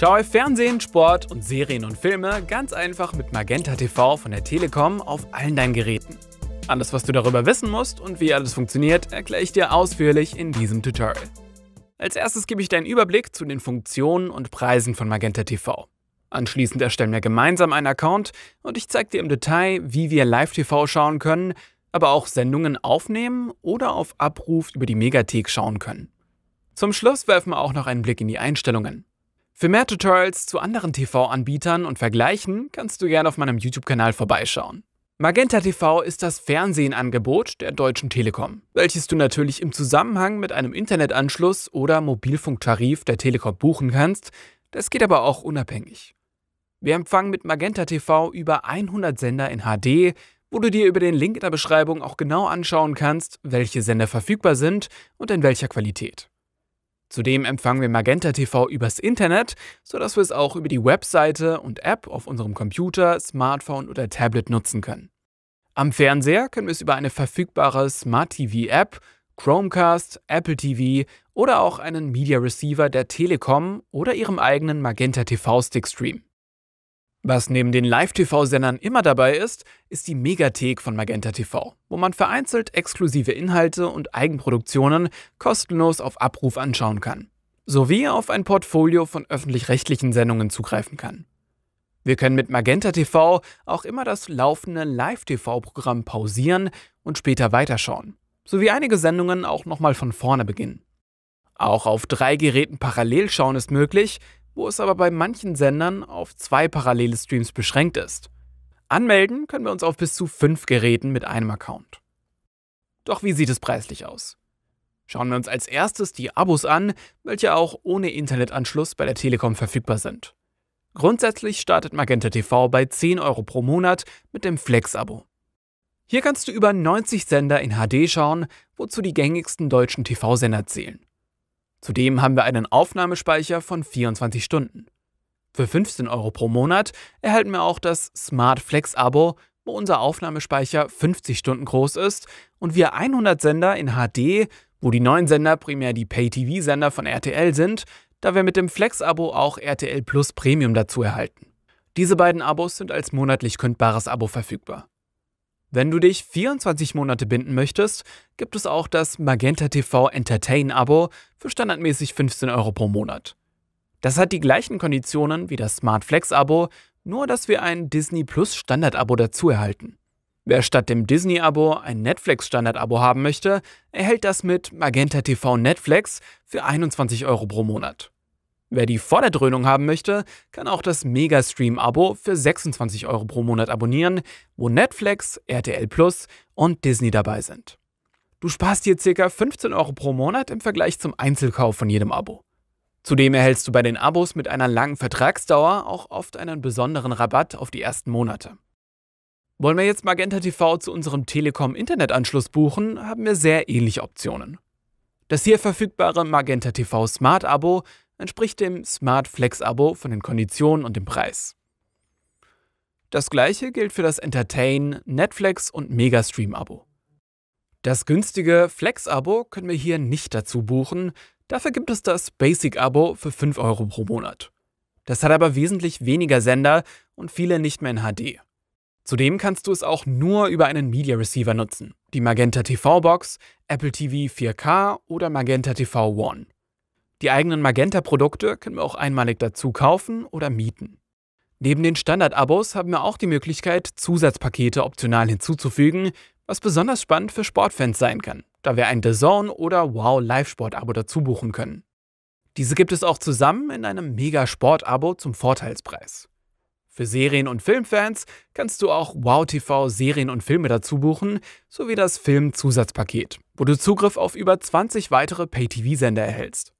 Schau auf Fernsehen, Sport und Serien und Filme ganz einfach mit Magenta TV von der Telekom auf allen deinen Geräten. Alles, was du darüber wissen musst und wie alles funktioniert, erkläre ich dir ausführlich in diesem Tutorial. Als erstes gebe ich dir einen Überblick zu den Funktionen und Preisen von Magenta TV. Anschließend erstellen wir gemeinsam einen Account und ich zeige dir im Detail, wie wir Live-TV schauen können, aber auch Sendungen aufnehmen oder auf Abruf über die Megathek schauen können. Zum Schluss werfen wir auch noch einen Blick in die Einstellungen. Für mehr Tutorials zu anderen TV-Anbietern und Vergleichen kannst du gerne auf meinem YouTube-Kanal vorbeischauen. Magenta TV ist das Fernsehenangebot der Deutschen Telekom, welches du natürlich im Zusammenhang mit einem Internetanschluss oder Mobilfunktarif der Telekom buchen kannst, das geht aber auch unabhängig. Wir empfangen mit Magenta TV über 100 Sender in HD, wo du dir über den Link in der Beschreibung auch genau anschauen kannst, welche Sender verfügbar sind und in welcher Qualität. Zudem empfangen wir Magenta TV übers Internet, sodass wir es auch über die Webseite und App auf unserem Computer, Smartphone oder Tablet nutzen können. Am Fernseher können wir es über eine verfügbare Smart TV App, Chromecast, Apple TV oder auch einen Media Receiver der Telekom oder ihrem eigenen Magenta TV Stick streamen. Was neben den Live-TV-Sendern immer dabei ist, ist die Megathek von Magenta TV, wo man vereinzelt exklusive Inhalte und Eigenproduktionen kostenlos auf Abruf anschauen kann, sowie auf ein Portfolio von öffentlich-rechtlichen Sendungen zugreifen kann. Wir können mit Magenta TV auch immer das laufende Live-TV-Programm pausieren und später weiterschauen, sowie einige Sendungen auch nochmal von vorne beginnen. Auch auf drei Geräten parallel schauen ist möglich, wo es aber bei manchen Sendern auf zwei parallele Streams beschränkt ist. Anmelden können wir uns auf bis zu fünf Geräten mit einem Account. Doch wie sieht es preislich aus? Schauen wir uns als erstes die Abos an, welche auch ohne Internetanschluss bei der Telekom verfügbar sind. Grundsätzlich startet Magenta TV bei 10 Euro pro Monat mit dem Flex-Abo. Hier kannst du über 90 Sender in HD schauen, wozu die gängigsten deutschen TV-Sender zählen. Zudem haben wir einen Aufnahmespeicher von 24 Stunden. Für 15 Euro pro Monat erhalten wir auch das Smart Flex Abo, wo unser Aufnahmespeicher 50 Stunden groß ist und wir 100 Sender in HD, wo die neuen Sender primär die Pay-TV-Sender von RTL sind, da wir mit dem Flex-Abo auch RTL Plus Premium dazu erhalten. Diese beiden Abos sind als monatlich kündbares Abo verfügbar. Wenn du dich 24 Monate binden möchtest, gibt es auch das Magenta TV Entertain Abo für standardmäßig 15 Euro pro Monat. Das hat die gleichen Konditionen wie das Smart Flex Abo, nur dass wir ein Disney Plus Standard-Abo dazu erhalten. Wer statt dem Disney-Abo ein Netflix-Standard-Abo haben möchte, erhält das mit Magenta TV Netflix für 21 Euro pro Monat. Wer die Vorderdröhnung haben möchte, kann auch das Megastream-Abo für 26 Euro pro Monat abonnieren, wo Netflix, RTL Plus und Disney dabei sind. Du sparst hier ca. 15 Euro pro Monat im Vergleich zum Einzelkauf von jedem Abo. Zudem erhältst du bei den Abos mit einer langen Vertragsdauer auch oft einen besonderen Rabatt auf die ersten Monate. Wollen wir jetzt Magenta TV zu unserem Telekom-Internetanschluss buchen, haben wir sehr ähnliche Optionen. Das hier verfügbare Magenta TV Smart Abo entspricht dem Smart Flex Abo von den Konditionen und dem Preis. Das gleiche gilt für das Entertain, Netflix und Megastream Abo. Das günstige Flex Abo können wir hier nicht dazu buchen, dafür gibt es das Basic Abo für 5 Euro pro Monat. Das hat aber wesentlich weniger Sender und viele nicht mehr in HD. Zudem kannst du es auch nur über einen Media Receiver nutzen, die Magenta TV Box, Apple TV 4K oder Magenta TV One. Die eigenen Magenta-Produkte können wir auch einmalig dazu kaufen oder mieten. Neben den Standard-Abos haben wir auch die Möglichkeit, Zusatzpakete optional hinzuzufügen, was besonders spannend für Sportfans sein kann, da wir ein The Zone oder Wow Live-Sport-Abo dazu buchen können. Diese gibt es auch zusammen in einem Mega-Sport-Abo zum Vorteilspreis. Für Serien- und Filmfans kannst du auch Wow TV Serien und Filme dazu buchen, sowie das Film-Zusatzpaket, wo du Zugriff auf über 20 weitere Pay-TV-Sender erhältst.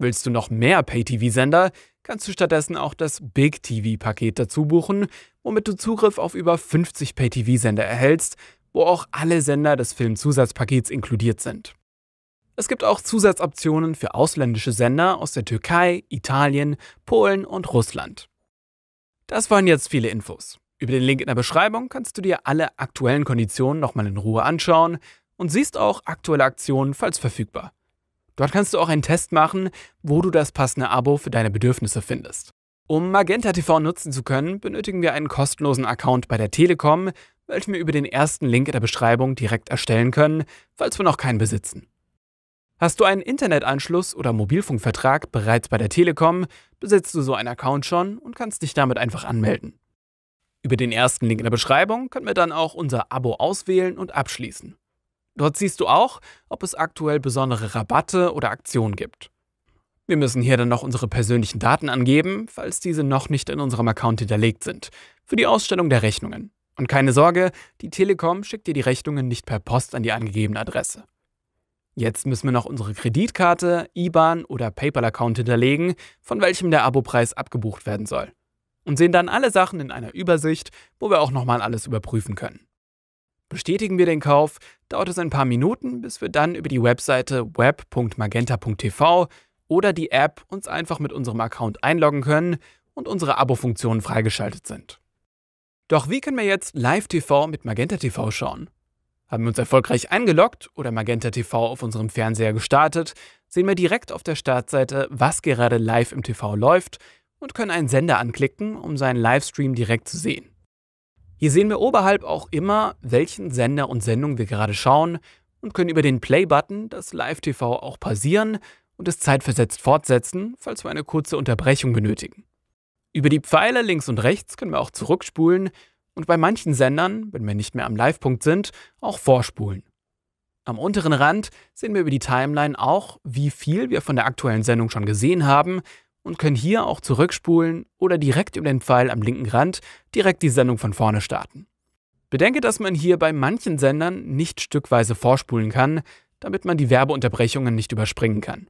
Willst du noch mehr Pay-TV-Sender, kannst du stattdessen auch das Big TV-Paket dazu buchen, womit du Zugriff auf über 50 Pay-TV-Sender erhältst, wo auch alle Sender des Filmzusatzpakets inkludiert sind. Es gibt auch Zusatzoptionen für ausländische Sender aus der Türkei, Italien, Polen und Russland. Das waren jetzt viele Infos. Über den Link in der Beschreibung kannst du dir alle aktuellen Konditionen nochmal in Ruhe anschauen und siehst auch aktuelle Aktionen, falls verfügbar. Dort kannst du auch einen Test machen, wo du das passende Abo für deine Bedürfnisse findest. Um Magenta TV nutzen zu können, benötigen wir einen kostenlosen Account bei der Telekom, welchen wir über den ersten Link in der Beschreibung direkt erstellen können, falls wir noch keinen besitzen. Hast du einen Internetanschluss oder Mobilfunkvertrag bereits bei der Telekom, besitzt du so einen Account schon und kannst dich damit einfach anmelden. Über den ersten Link in der Beschreibung können wir dann auch unser Abo auswählen und abschließen. Dort siehst du auch, ob es aktuell besondere Rabatte oder Aktionen gibt. Wir müssen hier dann noch unsere persönlichen Daten angeben, falls diese noch nicht in unserem Account hinterlegt sind, für die Ausstellung der Rechnungen. Und keine Sorge, die Telekom schickt dir die Rechnungen nicht per Post an die angegebene Adresse. Jetzt müssen wir noch unsere Kreditkarte, IBAN oder PayPal-Account hinterlegen, von welchem der Abopreis abgebucht werden soll. Und sehen dann alle Sachen in einer Übersicht, wo wir auch nochmal alles überprüfen können. Bestätigen wir den Kauf, dauert es ein paar Minuten, bis wir dann über die Webseite web.magenta.tv oder die App uns einfach mit unserem Account einloggen können und unsere Abo-Funktionen freigeschaltet sind. Doch wie können wir jetzt Live-TV mit Magenta TV schauen? Haben wir uns erfolgreich eingeloggt oder Magenta TV auf unserem Fernseher gestartet, sehen wir direkt auf der Startseite, was gerade live im TV läuft und können einen Sender anklicken, um seinen Livestream direkt zu sehen. Hier sehen wir oberhalb auch immer, welchen Sender und Sendung wir gerade schauen und können über den Play-Button das Live-TV auch pausieren und es zeitversetzt fortsetzen, falls wir eine kurze Unterbrechung benötigen. Über die Pfeile links und rechts können wir auch zurückspulen und bei manchen Sendern, wenn wir nicht mehr am Live-Punkt sind, auch vorspulen. Am unteren Rand sehen wir über die Timeline auch, wie viel wir von der aktuellen Sendung schon gesehen haben und können hier auch zurückspulen oder direkt über den Pfeil am linken Rand direkt die Sendung von vorne starten. Bedenke, dass man hier bei manchen Sendern nicht stückweise vorspulen kann, damit man die Werbeunterbrechungen nicht überspringen kann.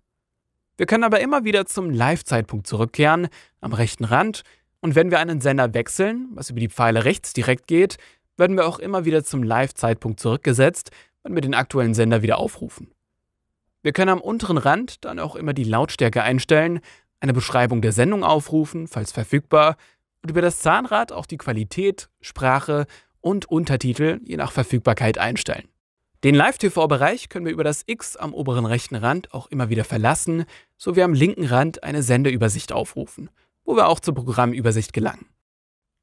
Wir können aber immer wieder zum Live-Zeitpunkt zurückkehren, am rechten Rand, und wenn wir einen Sender wechseln, was über die Pfeile rechts direkt geht, werden wir auch immer wieder zum Live-Zeitpunkt zurückgesetzt, wenn wir den aktuellen Sender wieder aufrufen. Wir können am unteren Rand dann auch immer die Lautstärke einstellen eine Beschreibung der Sendung aufrufen, falls verfügbar, und über das Zahnrad auch die Qualität, Sprache und Untertitel je nach Verfügbarkeit einstellen. Den Live-TV-Bereich können wir über das X am oberen rechten Rand auch immer wieder verlassen, sowie am linken Rand eine Sendeübersicht aufrufen, wo wir auch zur Programmübersicht gelangen.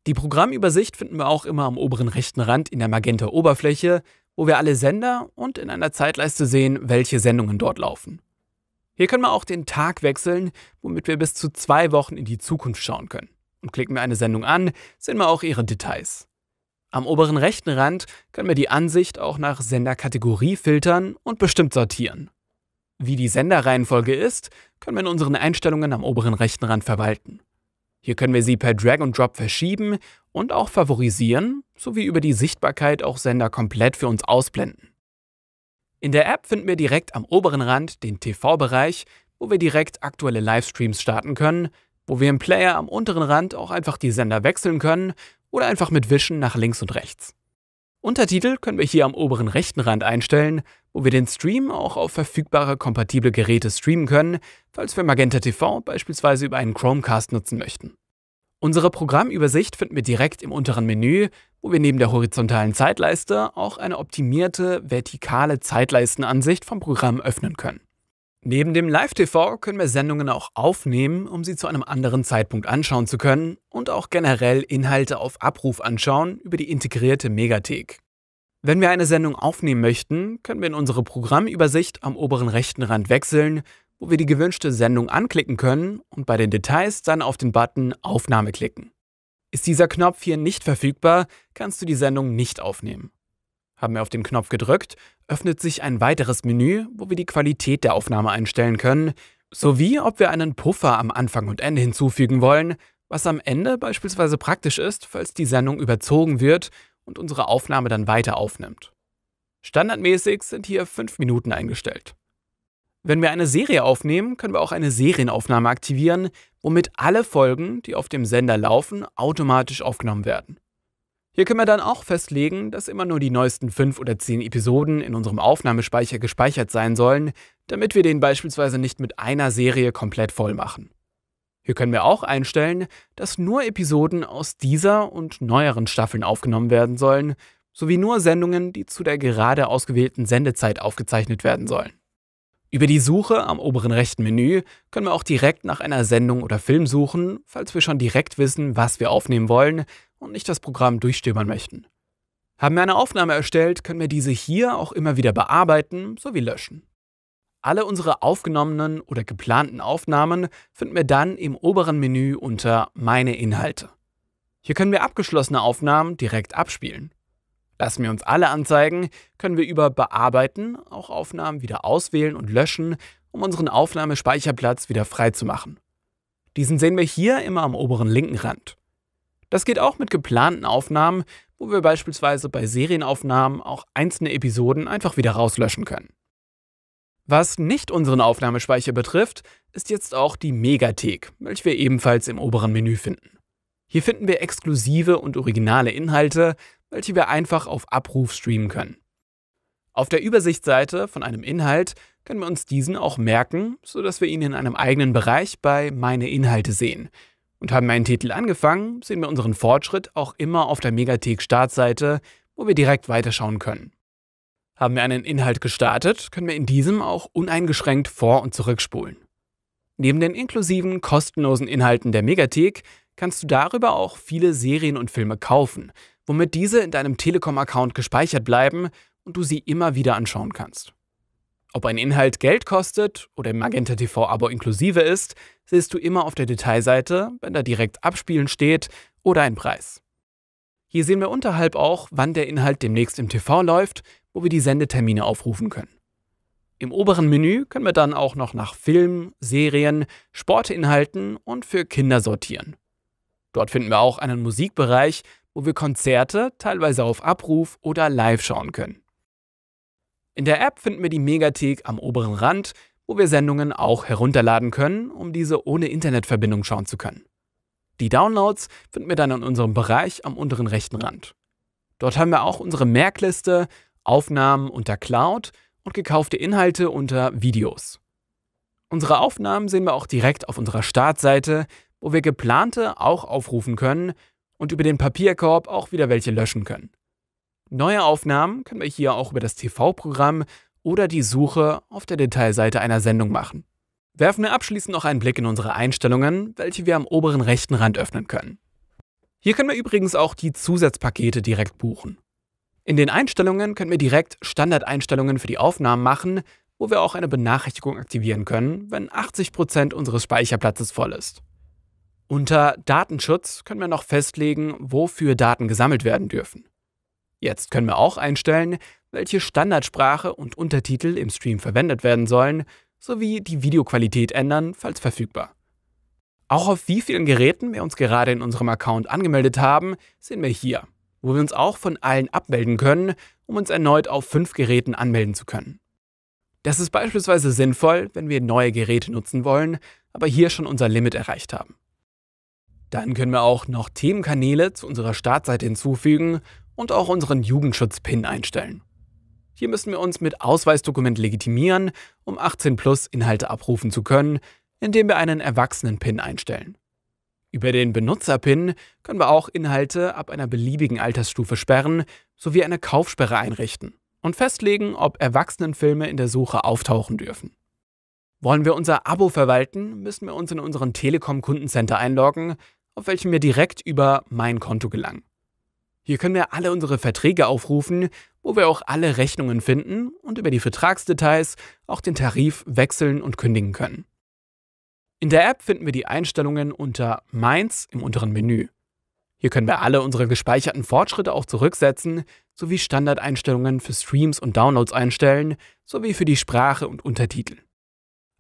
Die Programmübersicht finden wir auch immer am oberen rechten Rand in der Magenta-Oberfläche, wo wir alle Sender und in einer Zeitleiste sehen, welche Sendungen dort laufen. Hier können wir auch den Tag wechseln, womit wir bis zu zwei Wochen in die Zukunft schauen können. Und klicken wir eine Sendung an, sehen wir auch ihre Details. Am oberen rechten Rand können wir die Ansicht auch nach Senderkategorie filtern und bestimmt sortieren. Wie die Senderreihenfolge ist, können wir in unseren Einstellungen am oberen rechten Rand verwalten. Hier können wir sie per Drag und Drop verschieben und auch favorisieren, sowie über die Sichtbarkeit auch Sender komplett für uns ausblenden. In der App finden wir direkt am oberen Rand den TV-Bereich, wo wir direkt aktuelle Livestreams starten können, wo wir im Player am unteren Rand auch einfach die Sender wechseln können oder einfach mit Wischen nach links und rechts. Untertitel können wir hier am oberen rechten Rand einstellen, wo wir den Stream auch auf verfügbare kompatible Geräte streamen können, falls wir Magenta TV beispielsweise über einen Chromecast nutzen möchten. Unsere Programmübersicht finden wir direkt im unteren Menü, wo wir neben der horizontalen Zeitleiste auch eine optimierte vertikale Zeitleistenansicht vom Programm öffnen können. Neben dem Live-TV können wir Sendungen auch aufnehmen, um sie zu einem anderen Zeitpunkt anschauen zu können und auch generell Inhalte auf Abruf anschauen über die integrierte Megathek. Wenn wir eine Sendung aufnehmen möchten, können wir in unsere Programmübersicht am oberen rechten Rand wechseln wo wir die gewünschte Sendung anklicken können und bei den Details dann auf den Button Aufnahme klicken. Ist dieser Knopf hier nicht verfügbar, kannst du die Sendung nicht aufnehmen. Haben wir auf den Knopf gedrückt, öffnet sich ein weiteres Menü, wo wir die Qualität der Aufnahme einstellen können, sowie ob wir einen Puffer am Anfang und Ende hinzufügen wollen, was am Ende beispielsweise praktisch ist, falls die Sendung überzogen wird und unsere Aufnahme dann weiter aufnimmt. Standardmäßig sind hier 5 Minuten eingestellt. Wenn wir eine Serie aufnehmen, können wir auch eine Serienaufnahme aktivieren, womit alle Folgen, die auf dem Sender laufen, automatisch aufgenommen werden. Hier können wir dann auch festlegen, dass immer nur die neuesten 5 oder 10 Episoden in unserem Aufnahmespeicher gespeichert sein sollen, damit wir den beispielsweise nicht mit einer Serie komplett voll machen. Hier können wir auch einstellen, dass nur Episoden aus dieser und neueren Staffeln aufgenommen werden sollen, sowie nur Sendungen, die zu der gerade ausgewählten Sendezeit aufgezeichnet werden sollen. Über die Suche am oberen rechten Menü können wir auch direkt nach einer Sendung oder Film suchen, falls wir schon direkt wissen, was wir aufnehmen wollen und nicht das Programm durchstöbern möchten. Haben wir eine Aufnahme erstellt, können wir diese hier auch immer wieder bearbeiten sowie löschen. Alle unsere aufgenommenen oder geplanten Aufnahmen finden wir dann im oberen Menü unter Meine Inhalte. Hier können wir abgeschlossene Aufnahmen direkt abspielen. Lassen wir uns alle anzeigen, können wir über Bearbeiten auch Aufnahmen wieder auswählen und löschen, um unseren Aufnahmespeicherplatz wieder freizumachen. Diesen sehen wir hier immer am oberen linken Rand. Das geht auch mit geplanten Aufnahmen, wo wir beispielsweise bei Serienaufnahmen auch einzelne Episoden einfach wieder rauslöschen können. Was nicht unseren Aufnahmespeicher betrifft, ist jetzt auch die Megathek, welche wir ebenfalls im oberen Menü finden. Hier finden wir exklusive und originale Inhalte welche wir einfach auf Abruf streamen können. Auf der Übersichtsseite von einem Inhalt können wir uns diesen auch merken, sodass wir ihn in einem eigenen Bereich bei Meine Inhalte sehen. Und haben wir einen Titel angefangen, sehen wir unseren Fortschritt auch immer auf der Megathek-Startseite, wo wir direkt weiterschauen können. Haben wir einen Inhalt gestartet, können wir in diesem auch uneingeschränkt vor- und zurückspulen. Neben den inklusiven, kostenlosen Inhalten der Megathek kannst du darüber auch viele Serien und Filme kaufen – womit diese in deinem Telekom-Account gespeichert bleiben und du sie immer wieder anschauen kannst. Ob ein Inhalt Geld kostet oder im Magenta TV-Abo inklusive ist, siehst du immer auf der Detailseite, wenn da direkt Abspielen steht oder ein Preis. Hier sehen wir unterhalb auch, wann der Inhalt demnächst im TV läuft, wo wir die Sendetermine aufrufen können. Im oberen Menü können wir dann auch noch nach Film, Serien, Sportinhalten und für Kinder sortieren. Dort finden wir auch einen Musikbereich, wo wir Konzerte teilweise auf Abruf oder live schauen können. In der App finden wir die Megathek am oberen Rand, wo wir Sendungen auch herunterladen können, um diese ohne Internetverbindung schauen zu können. Die Downloads finden wir dann in unserem Bereich am unteren rechten Rand. Dort haben wir auch unsere Merkliste, Aufnahmen unter Cloud und gekaufte Inhalte unter Videos. Unsere Aufnahmen sehen wir auch direkt auf unserer Startseite, wo wir geplante auch aufrufen können und über den Papierkorb auch wieder welche löschen können. Neue Aufnahmen können wir hier auch über das TV-Programm oder die Suche auf der Detailseite einer Sendung machen. Werfen wir abschließend noch einen Blick in unsere Einstellungen, welche wir am oberen rechten Rand öffnen können. Hier können wir übrigens auch die Zusatzpakete direkt buchen. In den Einstellungen können wir direkt Standardeinstellungen für die Aufnahmen machen, wo wir auch eine Benachrichtigung aktivieren können, wenn 80% Prozent unseres Speicherplatzes voll ist. Unter Datenschutz können wir noch festlegen, wofür Daten gesammelt werden dürfen. Jetzt können wir auch einstellen, welche Standardsprache und Untertitel im Stream verwendet werden sollen, sowie die Videoqualität ändern, falls verfügbar. Auch auf wie vielen Geräten wir uns gerade in unserem Account angemeldet haben, sehen wir hier, wo wir uns auch von allen abmelden können, um uns erneut auf fünf Geräten anmelden zu können. Das ist beispielsweise sinnvoll, wenn wir neue Geräte nutzen wollen, aber hier schon unser Limit erreicht haben. Dann können wir auch noch Themenkanäle zu unserer Startseite hinzufügen und auch unseren Jugendschutz-Pin einstellen. Hier müssen wir uns mit Ausweisdokument legitimieren, um 18 Plus Inhalte abrufen zu können, indem wir einen Erwachsenen-Pin einstellen. Über den Benutzer-Pin können wir auch Inhalte ab einer beliebigen Altersstufe sperren sowie eine Kaufsperre einrichten und festlegen, ob Erwachsenenfilme in der Suche auftauchen dürfen. Wollen wir unser Abo verwalten, müssen wir uns in unseren Telekom-Kundencenter einloggen auf welchem wir direkt über Mein Konto gelangen. Hier können wir alle unsere Verträge aufrufen, wo wir auch alle Rechnungen finden und über die Vertragsdetails auch den Tarif wechseln und kündigen können. In der App finden wir die Einstellungen unter Meins im unteren Menü. Hier können wir alle unsere gespeicherten Fortschritte auch zurücksetzen, sowie Standardeinstellungen für Streams und Downloads einstellen, sowie für die Sprache und Untertitel.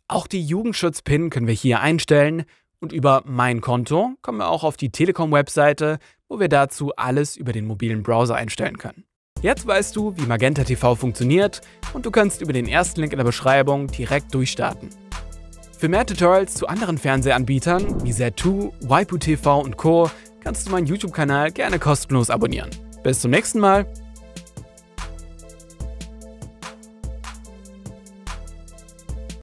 Auch die Jugendschutz-PIN können wir hier einstellen und über Mein Konto kommen wir auch auf die Telekom-Webseite, wo wir dazu alles über den mobilen Browser einstellen können. Jetzt weißt du, wie Magenta TV funktioniert und du kannst über den ersten Link in der Beschreibung direkt durchstarten. Für mehr Tutorials zu anderen Fernsehanbietern wie Z2, Waipu TV und Co. kannst du meinen YouTube-Kanal gerne kostenlos abonnieren. Bis zum nächsten Mal